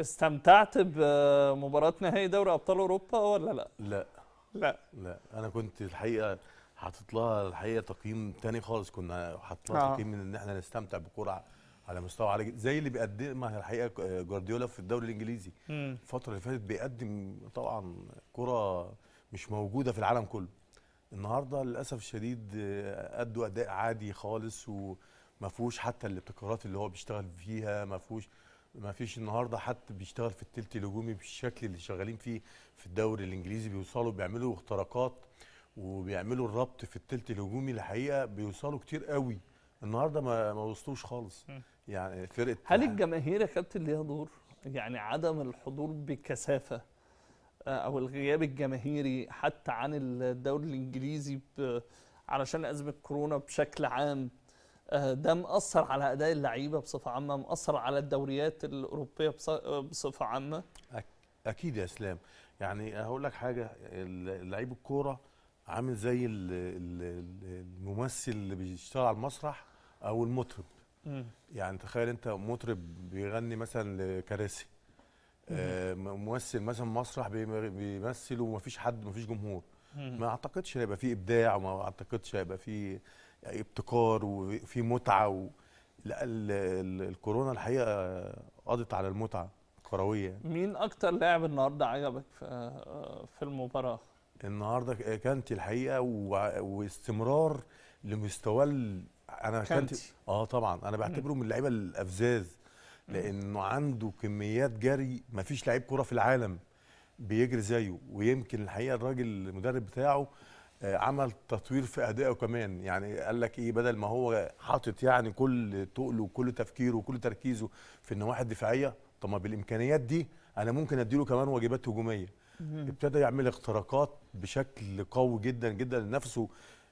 استمتعت بمباراه نهائي دوري ابطال اوروبا ولا لا لا لا لا انا كنت الحقيقه حاطط لها الحقيقه تقييم تاني خالص كنا حاطط لها آه. تقييم من ان احنا نستمتع بكورة على مستوى عالي زي اللي بيقدمها الحقيقه جوارديولا في الدوري الانجليزي م. الفتره اللي فاتت بيقدم طبعا كره مش موجوده في العالم كله النهارده للاسف الشديد ادوا اداء عادي خالص وما فيهوش حتى الابتكارات اللي هو بيشتغل فيها ما فيهوش ما فيش النهارده حد بيشتغل في التلت الهجومي بالشكل اللي شغالين فيه في الدوري الانجليزي بيوصلوا بيعملوا اختراقات وبيعملوا الربط في التلت الهجومي الحقيقه بيوصلوا كتير قوي النهارده ما ما وصلوش خالص يعني فرقه هل الجماهير يا كابتن ليها دور؟ يعني عدم الحضور بكثافه آه، او الغياب الجماهيري حتى عن الدوري الانجليزي علشان ازمه كورونا بشكل عام آه، ده مأثر على أداء اللعيبة بصفة عامة مأثر على الدوريات الأوروبية آه، بصفة عامة أكيد يا إسلام يعني هقول لك حاجة لعيب الكورة عامل زي الممثل اللي بيشتغل على المسرح أو المطرب يعني تخيل أنت مطرب بيغني مثلا لكراسي آه، ممثل مثلا مسرح بيمثل ومفيش حد مفيش جمهور ما اعتقدش هيبقى فيه ابداع وما اعتقدش هيبقى فيه ابتكار وفي متعه و... لا ال ال الكورونا الحقيقه قضت على المتعه الكرويه مين اكتر لاعب النهارده عجبك في في المباراه النهارده كانت الحقيقه و... واستمرار لمستواه انا كانت اه طبعا انا بعتبره من اللعيبه الافزاز لانه عنده كميات جري ما فيش لعيب كره في العالم بيجري زيه ويمكن الحقيقه الراجل المدرب بتاعه آه، عمل تطوير في ادائه كمان يعني قال لك ايه بدل ما هو حاطط يعني كل تقله وكل تفكيره وكل تركيزه في النواحي الدفاعيه طب ما بالامكانيات دي انا ممكن اديله كمان واجبات هجوميه ابتدى يعمل اختراقات بشكل قوي جدا جدا لنفسه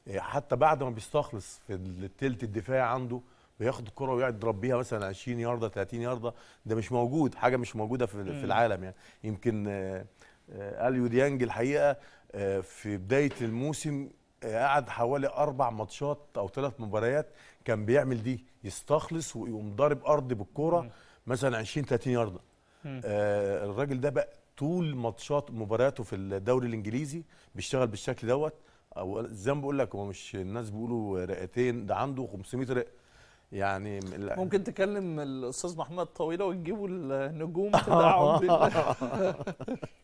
آه، حتى بعد ما بيستخلص في التلت الدفاعي عنده بياخد الكره ويقعد يضرب بيها مثلا 20 يارده 30 يارده ده مش موجود حاجه مش موجوده في, في العالم يعني يمكن آه، آه، اليو ديانج الحقيقه آه، في بدايه الموسم قعد حوالي اربع ماتشات او ثلاث مباريات كان بيعمل دي يستخلص ويقوم ضارب ارض بالكوره مثلا 20 30 يارده الراجل ده بقى طول ماتشات مبارياته في الدوري الانجليزي بيشتغل بالشكل دوت او زي ما بقول لك هو مش الناس بيقولوا رئتين ده عنده 500 رئه يعني ممكن تكلم الاستاذ محمد طويله وتجيبوا النجوم تدعوا